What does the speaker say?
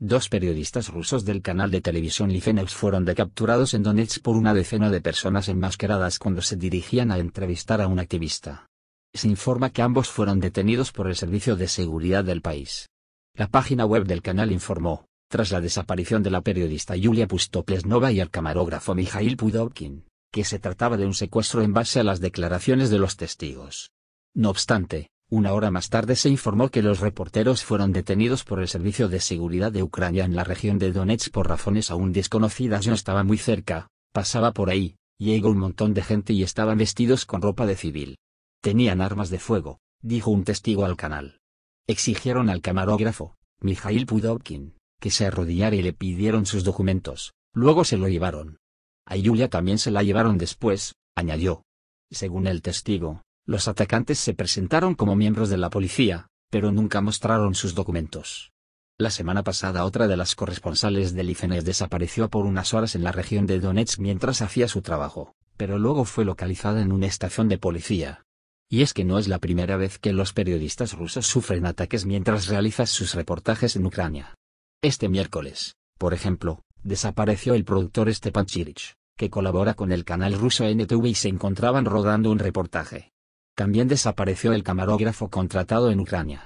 Dos periodistas rusos del canal de televisión Lifenex fueron decapturados en Donetsk por una decena de personas enmascaradas cuando se dirigían a entrevistar a un activista. Se informa que ambos fueron detenidos por el Servicio de Seguridad del país. La página web del canal informó, tras la desaparición de la periodista Yulia Pustoplesnova y el camarógrafo Mikhail Pudovkin, que se trataba de un secuestro en base a las declaraciones de los testigos. No obstante, una hora más tarde se informó que los reporteros fueron detenidos por el Servicio de Seguridad de Ucrania en la región de Donetsk por razones aún desconocidas. Yo estaba muy cerca, pasaba por ahí, llegó un montón de gente y estaban vestidos con ropa de civil. Tenían armas de fuego, dijo un testigo al canal. Exigieron al camarógrafo, Mikhail Pudovkin, que se arrodillara y le pidieron sus documentos, luego se lo llevaron. A Yulia también se la llevaron después, añadió. Según el testigo, los atacantes se presentaron como miembros de la policía, pero nunca mostraron sus documentos. La semana pasada otra de las corresponsales del IFENES desapareció por unas horas en la región de Donetsk mientras hacía su trabajo, pero luego fue localizada en una estación de policía. Y es que no es la primera vez que los periodistas rusos sufren ataques mientras realizan sus reportajes en Ucrania. Este miércoles, por ejemplo, desapareció el productor Stepan Chirich, que colabora con el canal ruso NTV y se encontraban rodando un reportaje. También desapareció el camarógrafo contratado en Ucrania.